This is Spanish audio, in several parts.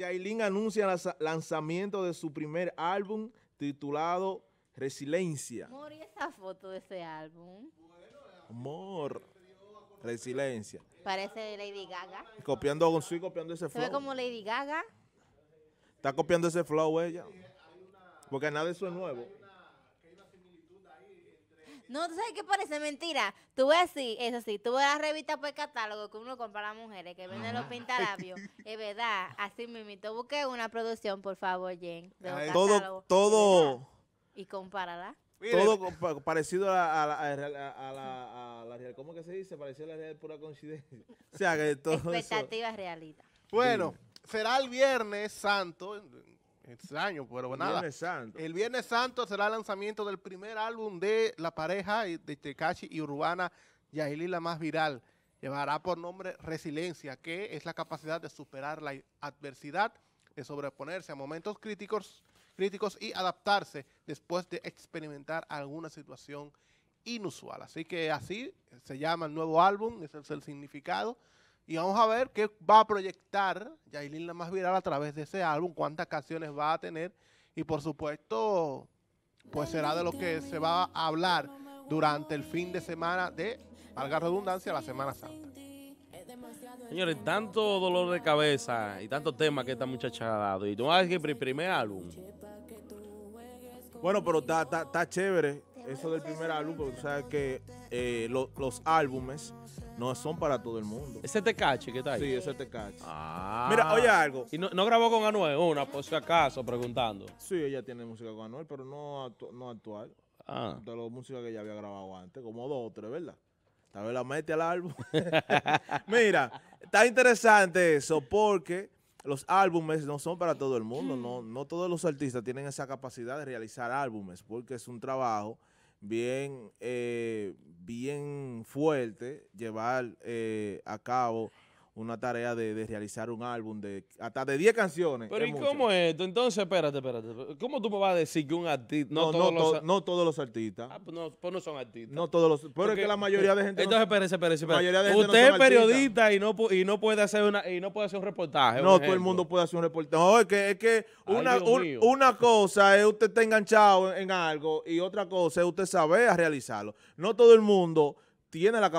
Yailin anuncia el lanzamiento de su primer álbum titulado Resiliencia. Amor, ¿y esa foto de ese álbum? Amor. Resiliencia. Parece Lady Gaga. Copiando, estoy copiando ese flow. Se como Lady Gaga. Está copiando ese flow ella. Porque nada de eso es nuevo. No, tú sabes que parece mentira. Tú ves así, eso sí, tú ves la revista por catálogo que uno compra a las mujeres que venden los pintalabios. es verdad, así mismo. Busque una producción, por favor, Jen. todo, todo. Y comparada Todo parecido a, la, a, la, a, real. ¿Cómo que se dice? Parecido a la real pura coincidencia. O sea, que todo. Expectativas realistas. Bueno, será el Viernes Santo Extraño, pero el nada. Viernes Santo. El Viernes Santo será el lanzamiento del primer álbum de la pareja de Tekashi y Urbana Yahili la más viral. Llevará por nombre Resiliencia, que es la capacidad de superar la adversidad, de sobreponerse a momentos críticos, críticos y adaptarse después de experimentar alguna situación inusual. Así que así se llama el nuevo álbum, ese es el significado. Y vamos a ver qué va a proyectar Yailin la más viral a través de ese álbum, cuántas canciones va a tener. Y por supuesto, pues será de lo que se va a hablar durante el fin de semana de, valga redundancia, la Semana Santa. Señores, tanto dolor de cabeza y tantos temas que esta muchacha ha dado. Y no vas que el primer álbum. Bueno, pero está chévere eso del primer álbum, porque tú sabes que eh, los álbumes no son para todo el mundo. Ese cache que está ahí. Sí, ese cache. Ah. Mira, oye algo. ¿Y no, grabó con Anuel una, por si acaso, preguntando? Sí, ella tiene música con Anuel, pero no, actual. Ah. De la música que ella había grabado antes, como dos o tres, ¿verdad? Tal vez la mete al álbum. Mira, está interesante eso porque los álbumes no son para todo el mundo. No, no todos los artistas tienen esa capacidad de realizar álbumes porque es un trabajo bien, eh, bien fuerte llevar eh, a cabo una tarea de, realizar un álbum de hasta de 10 canciones. Pero ¿y cómo es esto? Entonces, espérate, espérate. ¿Cómo tú me vas a decir que un artista... No, no, todos, no, los, todos los artistas. Ah, pues no, pues no son artistas. No todos los... Pero es que la mayoría de gente... Eh, entonces, espérese, espérese, espérese. Usted es periodista y no, y, no puede hacer una, y no puede hacer un reportaje. No, todo el mundo puede hacer un reportaje. No, es que, es que una, una cosa es usted está enganchado en, en algo y otra cosa es usted saber realizarlo. No todo el mundo tiene la,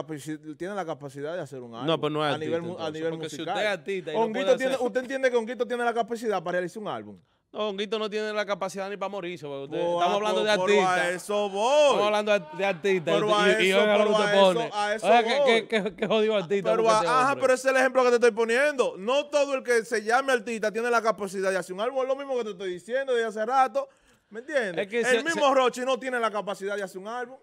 tiene la capacidad de hacer un álbum. No, pero pues no es a nivel, a nivel musical. Si usted, es artista y tiene, usted entiende que Honguito tiene la capacidad para realizar un álbum. No, Honguito no tiene la capacidad ni para morirse. estamos hablando de artista Pero eso voy. Estamos hablando de artista Pero y, pero a eso, a jodido artista. Pero este ajá, pero ese es el ejemplo que te estoy poniendo. No todo el que se llame artista tiene la capacidad de hacer un álbum. Es lo mismo que te estoy diciendo desde hace rato. ¿Me entiendes? el mismo Rochi no tiene la capacidad de hacer un álbum.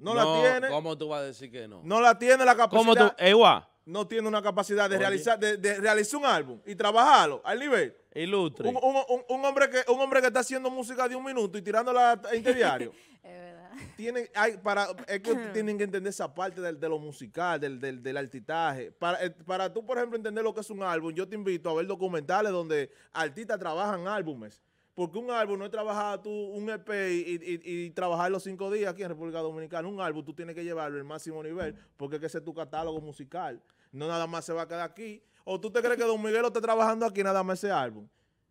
No, la tiene. ¿Cómo tú vas a decir que no? No la tiene la capacidad. ¿Cómo tú? Ewa. Eh, no tiene una capacidad de realizar de, de, realizar un álbum y trabajarlo al nivel. Ilustre. Un, hombre que, un hombre que está haciendo música de un minuto y tirándola a este diario es verdad. hay, para, es que tienen que entender esa parte de lo musical, del, del, del artitaje. Para, eh, para tú, por ejemplo, entender lo que es un álbum, yo te invito a ver documentales donde artistas trabajan álbumes porque un álbum no es trabajar tú un EP y, trabajar los cinco días aquí en República Dominicana. Un álbum tú tienes que llevarlo al máximo nivel porque ese es tu catálogo musical. No nada más se va a quedar aquí. ¿O tú te crees que Don Miguelo está trabajando aquí nada más ese álbum?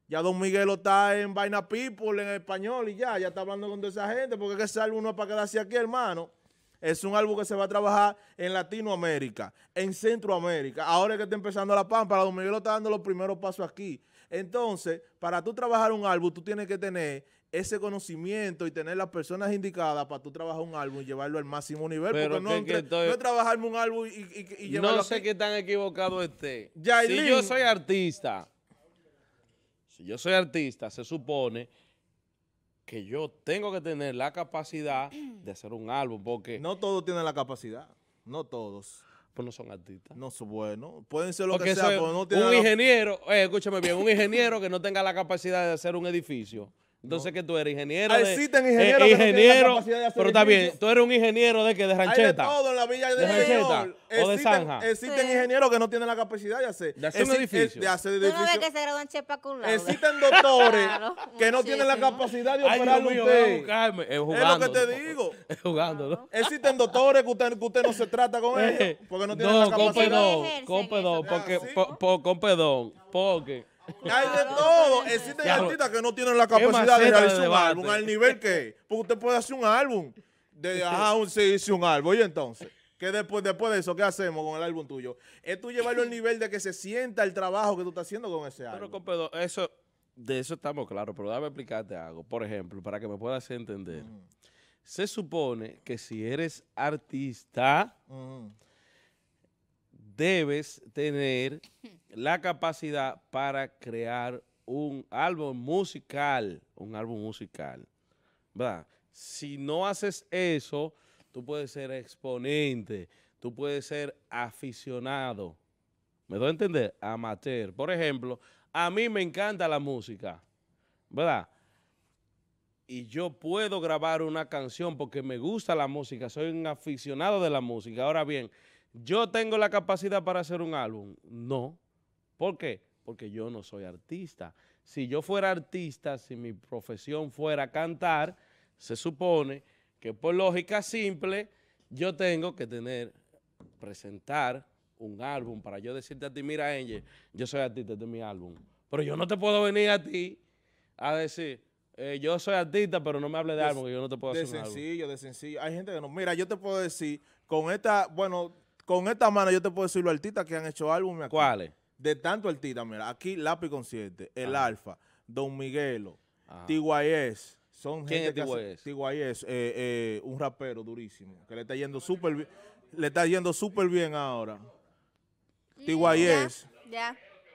Ya Don Miguel está en Vaina People, en español y ya, ya está hablando con toda esa gente porque ese álbum no es para quedarse aquí, hermano. Es un álbum que se va a trabajar en Latinoamérica, en Centroamérica. Ahora que está empezando la Pampa, Don Miguel está dando los primeros pasos aquí. Entonces, para tú trabajar un álbum, tú tienes que tener ese conocimiento y tener las personas indicadas para tú trabajar un álbum y llevarlo al máximo nivel. Pero porque no, trabajarme un álbum y, y, y llevarlo No sé qué tan equivocado esté. Si yo soy artista, si yo soy artista, se supone que yo tengo que tener la capacidad de hacer un álbum porque... No todos tienen la capacidad, no todos pues no son artistas. No son buenos. Pueden ser lo que sea, pero no tienen... Un ingeniero, eh, escúchame bien, un ingeniero que no tenga la capacidad de hacer un edificio entonces, que tú eres? Ingeniero. Ah, existen eh, ingenieros. que no Eh, ingeniero, que no pero está bien. Tú eres un ingeniero de que de rancheta. Hay de todo en la villa de, de rancheta. o de zanja. Existen ingenieros que no tienen la capacidad de hacer. De hacer un edificio. De hacer edificio. no que se graduan chepa con Existen doctores que no tienen la capacidad de operar Ay, mío, usted. Es, jugando, es, lo que te digo. Es jugando, Existen doctores que usted, que usted no se trata con eh, ellos porque no tienen la capacidad. Con pedón, con pedón, porque, por, con pedón, porque hay de todo. Existen artistas que no tienen la capacidad de realizar un álbum al nivel que. Porque usted puede hacer un álbum. De, ah un, se un álbum. Y entonces. Que después, después de eso, ¿qué hacemos con el álbum tuyo? Es tú llevarlo al nivel de que se sienta el trabajo que tú estás haciendo con ese álbum. Pero, compadre, eso, de eso estamos claros, pero déjame explicarte algo. Por ejemplo, para que me puedas entender. Se supone que si eres artista, debes tener la capacidad para crear un álbum musical, un álbum musical, ¿verdad? Si no haces eso, tú puedes ser exponente, tú puedes ser aficionado, ¿me doy a entender? Amateur. Por ejemplo, a mí me encanta la música, ¿verdad? y yo puedo grabar una canción porque me gusta la música, soy un aficionado de la música. Ahora bien, ¿yo tengo la capacidad para hacer un álbum? No. ¿Por qué? Porque yo no soy artista. Si yo fuera artista, si mi profesión fuera cantar, se supone que por lógica simple yo tengo que tener, presentar un álbum para yo decirte a ti, mira Angel, yo soy artista de este mi álbum, pero yo no te puedo venir a ti a decir, eh, yo soy artista, pero no me hable de, álbum, que yo no te puedo un hacer De sencillo, de sencillo. Hay gente que no, mira, yo te puedo decir, con esta, bueno, con esta mano yo te puedo decir los artistas que han hecho álbumes. ¿Cuáles? de tanto artista, mira, aquí Lápiz 7 El Alfa, Don Miguelo, Tiguayes. Son gente es eh, eh, un rapero durísimo, que le está yendo súper bien, le está yendo súper bien ahora. Mm, Tiguayes.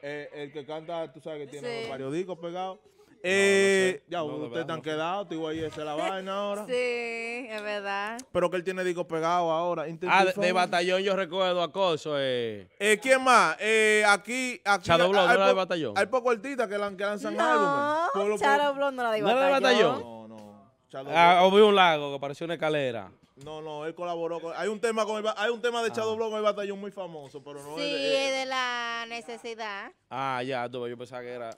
Eh, el que canta, tú sabes que tiene sí. varios discos pegados. Eh, Ya, ustedes han quedado te ahí a la vaina ahora. Sí, es verdad. Pero que él tiene disco pegado ahora. Ah, de, batallón yo recuerdo acoso. Eh. eh ¿Quién más? Eh, aquí, aquí. Chado no era de batallón. Hay poco artistas que, lanzan álbumes. No, Chado no la de batallón. ¿No la de batallón? No, no. Ah, o vi un lago que pareció una escalera. No, no, él colaboró con. Hay un tema con el, hay un tema de Chado ah. el batallón muy famoso, pero no sí, es Sí, eh, es de la necesidad. Ah, ya, yo pensaba que era.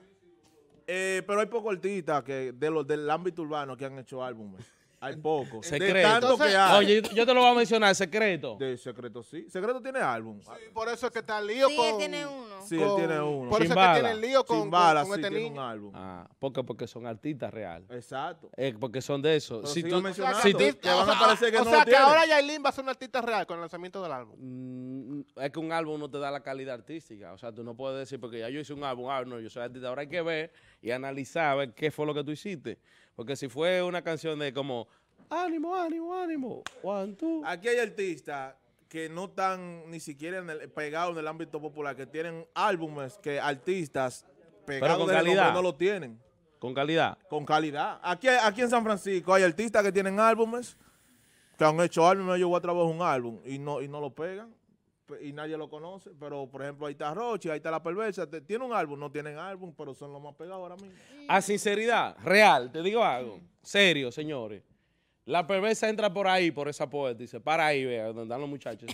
Eh, pero hay pocos artistas que de los del ámbito urbano que han hecho álbumes. Hay poco. Secreto. Oye, yo te lo voy a mencionar, secreto. De secreto, sí. Secreto tiene álbum. Sí, por eso es que está el lío sí, con. él tiene uno. Sí, él tiene uno. Por eso es que tiene el lío con, Chimbala, con, este tiene un álbum. Ah, porque, porque son artistas reales. Exacto. Eh, porque son de eso. si tú mencionando, si te, a parecer que no O sea, que ahora Yailin va a ser un artista real con el lanzamiento del álbum. Mm, es que un álbum no te da la calidad artística. O sea, tú no puedes decir, porque ya yo hice un álbum, ah, no, yo soy artista. Ahora hay que ver y analizar a ver qué fue lo que tú hiciste. Porque si fue una canción de como, ánimo, ánimo, ánimo, one, two. Aquí hay artistas que no están ni siquiera pegados en el ámbito popular, que tienen álbumes que artistas pegados con calidad. no lo tienen. ¿Con calidad? Con calidad. Aquí, aquí en San Francisco hay artistas que tienen álbumes, que han hecho álbumes, yo voy a trabajar un álbum y no, y no lo pegan y nadie lo conoce, pero por ejemplo ahí está Roche, ahí está La Perversa, tiene un álbum, no tienen álbum, pero son los más pegados ahora mismo. A sinceridad, real, te digo algo, serio, señores. La Perversa entra por ahí, por esa puerta, y dice, para ahí, vea, donde están los muchachos,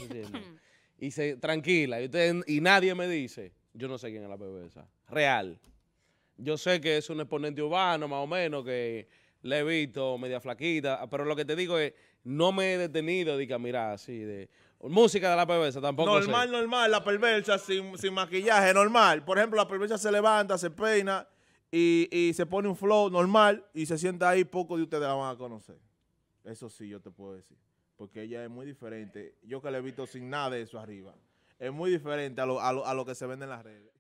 y se tranquila, y, y nadie me dice, yo no sé quién es La Perversa, real. Yo sé que es un exponente urbano, más o menos, que le he visto media flaquita, pero lo que te digo es, no me he detenido de que así, de Música de la perversa tampoco. Normal, normal, la perversa sin, maquillaje, normal. Por ejemplo, la perversa se levanta, se peina y, se pone un flow normal y se sienta ahí, poco de ustedes la van a conocer. Eso sí, yo te puedo decir. Porque ella es muy diferente. Yo que la he visto sin nada de eso arriba. Es muy diferente a lo que se vende en las redes.